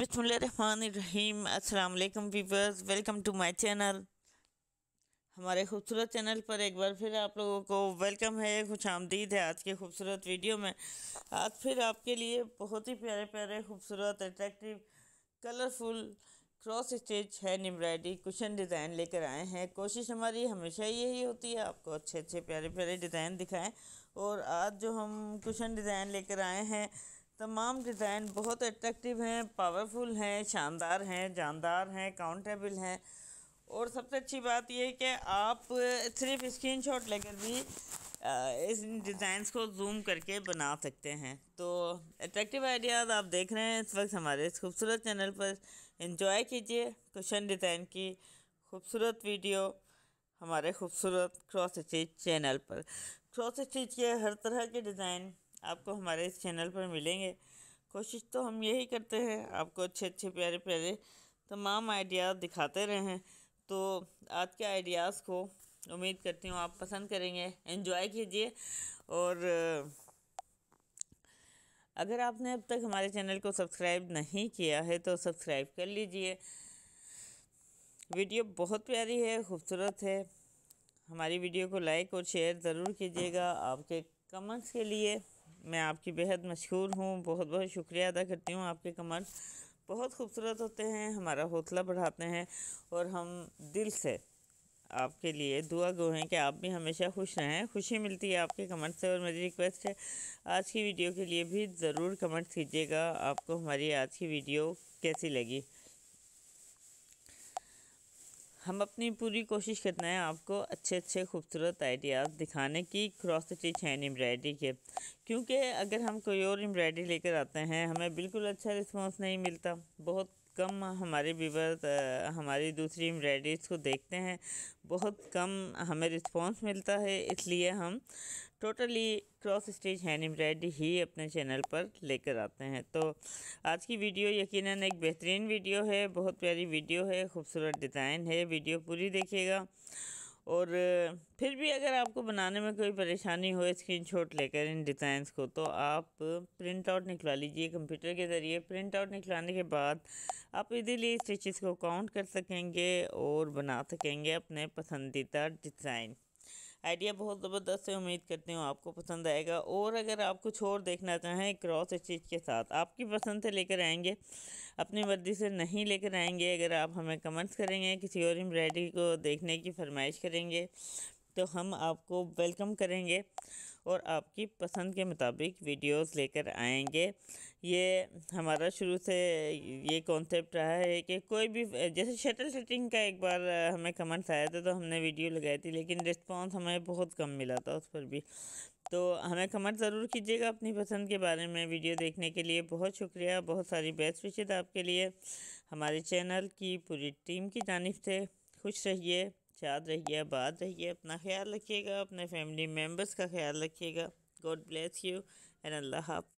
बिसमीम अल्लाम viewers welcome to my channel हमारे खूबसूरत चैनल पर एक बार फिर आप लोगों को वेलकम है खुश आमदीद है आज के खूबसूरत वीडियो में आज फिर आपके लिए बहुत ही प्यारे प्यारे खूबसूरत attractive colourful cross stitch hand embroidery cushion design लेकर आए हैं कोशिश हमारी हमेशा यही होती है आपको अच्छे अच्छे प्यारे प्यारे डिज़ाइन दिखाएँ और आज जो हम कुशन डिज़ाइन लेकर आए हैं तमाम डिज़ाइन बहुत अट्रैक्टिव हैं पावरफुल हैं शानदार हैं जानदार हैं काउंटेबल हैं और सबसे अच्छी बात यह कि आप सिर्फ स्क्रीन शॉट लेकर भी इस डिज़ाइंस को जूम करके बना सकते हैं तो अट्रैक्टिव आइडियाज़ आप देख रहे हैं इस वक्त हमारे इस खूबसूरत चैनल पर इंजॉय कीजिए कुशन डिज़ाइन की खूबसूरत वीडियो हमारे खूबसूरत क्रॉस स्टिच चैनल पर क्रॉस स्टिच के हर तरह के डिज़ाइन आपको हमारे इस चैनल पर मिलेंगे कोशिश तो हम यही करते हैं आपको अच्छे अच्छे प्यारे प्यारे तमाम आइडियाज़ दिखाते रहें तो आज के आइडियाज़ को उम्मीद करती हूँ आप पसंद करेंगे एंजॉय कीजिए और अगर आपने अब तक हमारे चैनल को सब्सक्राइब नहीं किया है तो सब्सक्राइब कर लीजिए वीडियो बहुत प्यारी है खूबसूरत है हमारी वीडियो को लाइक और शेयर ज़रूर कीजिएगा आपके कमेंट्स के लिए मैं आपकी बेहद मशहूर हूँ बहुत बहुत शुक्रिया अदा करती हूँ आपके कमल बहुत खूबसूरत होते हैं हमारा हौसला बढ़ाते हैं और हम दिल से आपके लिए दुआ गो हैं कि आप भी हमेशा खुश रहें खुशी मिलती है आपके कमेंट से और मेरी रिक्वेस्ट है आज की वीडियो के लिए भी ज़रूर कमेंट कीजिएगा आपको हमारी आज की वीडियो कैसी लगी हम अपनी पूरी कोशिश करते हैं आपको अच्छे अच्छे खूबसूरत आइडियाज़ दिखाने की क्रॉस स्टिच हैंड एम्ब्रायड्री के क्योंकि अगर हम कोई और एम्ब्रायड्री लेकर आते हैं हमें बिल्कुल अच्छा रिस्पांस नहीं मिलता बहुत कम हमारे व्यूवर हमारी दूसरी एम्ब्रायड्रीज को देखते हैं बहुत कम हमें रिस्पांस मिलता है इसलिए हम totally cross stitch hand embroidery ही अपने चैनल पर लेकर आते हैं तो आज की वीडियो यकीनन एक बेहतरीन वीडियो है बहुत प्यारी वीडियो है खूबसूरत डिज़ाइन है वीडियो पूरी देखिएगा और फिर भी अगर आपको बनाने में कोई परेशानी हो स्क्रीन शॉट लेकर इन डिज़ाइंस को तो आप प्रिंट आउट निकला लीजिए कंप्यूटर के ज़रिए प्रिंट आउट निकलाने के बाद आप इजीली स्टिचेस को काउंट कर सकेंगे और बना सकेंगे अपने पसंदीदा डिज़ाइन आइडिया बहुत ज़बरदस्त है उम्मीद करती हूँ आपको पसंद आएगा और अगर आप कुछ और देखना चाहें क्रॉस स्टिच के साथ आपकी पसंद से लेकर आएंगे अपनी मर्ज़ी से नहीं लेकर आएंगे अगर आप हमें कमेंट्स करेंगे किसी और एम्ब्रॉयडरी को देखने की फरमाइश करेंगे तो हम आपको वेलकम करेंगे और आपकी पसंद के मुताबिक वीडियोस लेकर आएंगे ये हमारा शुरू से ये कॉन्सेप्ट रहा है कि कोई भी जैसे शटल सेटिंग का एक बार हमें कमेंट्स आया था तो हमने वीडियो लगाई थी लेकिन रिस्पांस हमें बहुत कम मिला था उस पर भी तो हमें कमेंट ज़रूर कीजिएगा अपनी पसंद के बारे में वीडियो देखने के लिए बहुत शुक्रिया बहुत सारी बेस्ट विशेद आपके लिए हमारे चैनल की पूरी टीम की जानब से खुश रहिए याद रहिए आबाद रहिए अपना ख्याल रखिएगा अपने फैमिली मेम्बर्स का ख्याल रखिएगा गॉड ब्लेस यू एंड अल्लाह हाफ